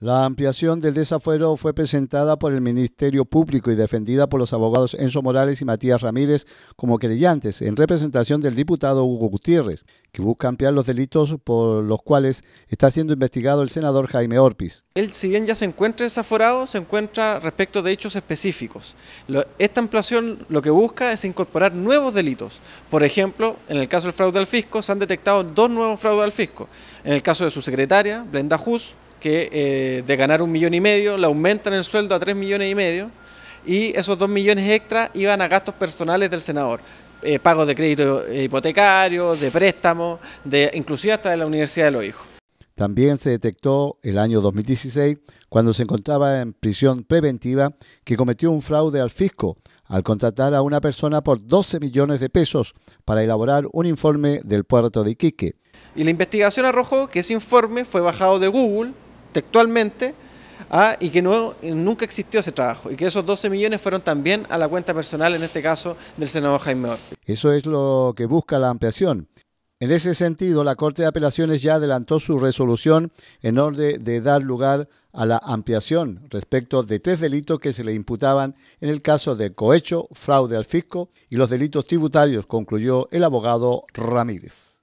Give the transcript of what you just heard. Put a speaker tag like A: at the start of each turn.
A: La ampliación del desafuero fue presentada por el Ministerio Público y defendida por los abogados Enzo Morales y Matías Ramírez como creyentes en representación del diputado Hugo Gutiérrez, que busca ampliar los delitos por los cuales está siendo investigado el senador Jaime Orpiz.
B: Él, si bien ya se encuentra desaforado, se encuentra respecto de hechos específicos. esta ampliación lo que busca es incorporar nuevos delitos. Por ejemplo, en el caso del fraude al fisco, se han detectado dos nuevos fraudes al fisco. En el caso de su secretaria, Blenda Hus, que eh, de ganar un millón y medio le aumentan el sueldo a tres millones y medio y esos dos millones extra iban a gastos personales del senador. Eh, pagos de crédito eh, hipotecario, de préstamos, de, inclusive hasta de la Universidad de los Hijos.
A: También se detectó el año 2016, cuando se encontraba en prisión preventiva, que cometió un fraude al fisco al contratar a una persona por 12 millones de pesos para elaborar un informe del puerto de Iquique.
B: Y la investigación arrojó que ese informe fue bajado de Google Ah, y que nunca existió ese trabajo y que esos 12 millones fueron también a la cuenta personal, en este caso del senador Jaime Ortega.
A: Eso es lo que busca la ampliación. En ese sentido, la Corte de Apelaciones ya adelantó su resolución en orden de dar lugar a la ampliación respecto de tres delitos que se le imputaban en el caso de cohecho, fraude al fisco y los delitos tributarios, concluyó el abogado Ramírez.